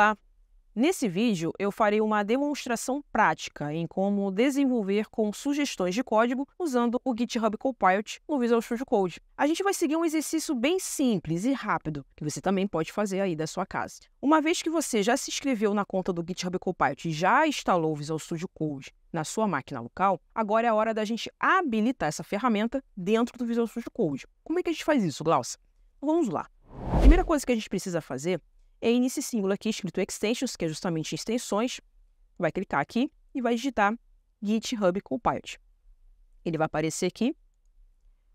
Olá! Nesse vídeo eu farei uma demonstração prática em como desenvolver com sugestões de código usando o GitHub Copilot no Visual Studio Code. A gente vai seguir um exercício bem simples e rápido, que você também pode fazer aí da sua casa. Uma vez que você já se inscreveu na conta do GitHub Copilot e já instalou o Visual Studio Code na sua máquina local, agora é a hora da gente habilitar essa ferramenta dentro do Visual Studio Code. Como é que a gente faz isso, Glaucia? Vamos lá. A primeira coisa que a gente precisa fazer e nesse símbolo aqui escrito extensions, que é justamente extensões, vai clicar aqui e vai digitar GitHub Copilot. Ele vai aparecer aqui.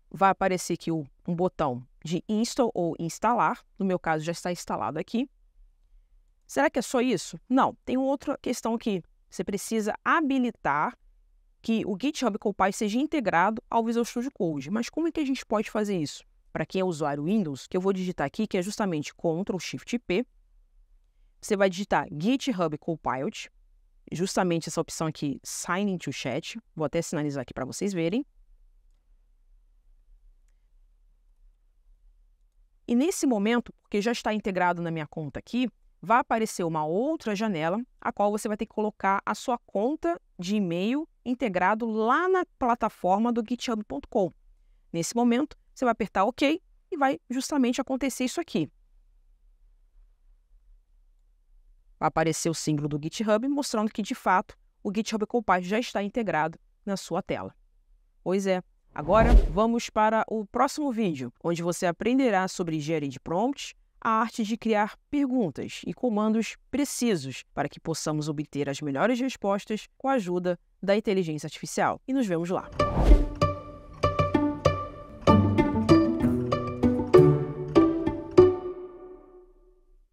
Vai aparecer aqui um botão de install ou instalar. No meu caso, já está instalado aqui. Será que é só isso? Não, tem outra questão aqui. Você precisa habilitar que o GitHub Copilot seja integrado ao Visual Studio Code. Mas como é que a gente pode fazer isso? Para quem é usuário Windows, que eu vou digitar aqui, que é justamente Ctrl Shift P, você vai digitar GitHub Copilot, justamente essa opção aqui, Sign into Chat. Vou até sinalizar aqui para vocês verem. E nesse momento, porque já está integrado na minha conta aqui, vai aparecer uma outra janela, a qual você vai ter que colocar a sua conta de e-mail integrado lá na plataforma do github.com. Nesse momento, você vai apertar OK e vai justamente acontecer isso aqui. aparecer o símbolo do GitHub, mostrando que, de fato, o GitHub Copilot já está integrado na sua tela. Pois é, agora vamos para o próximo vídeo, onde você aprenderá sobre engenharia de prompts, a arte de criar perguntas e comandos precisos para que possamos obter as melhores respostas com a ajuda da inteligência artificial. E nos vemos lá!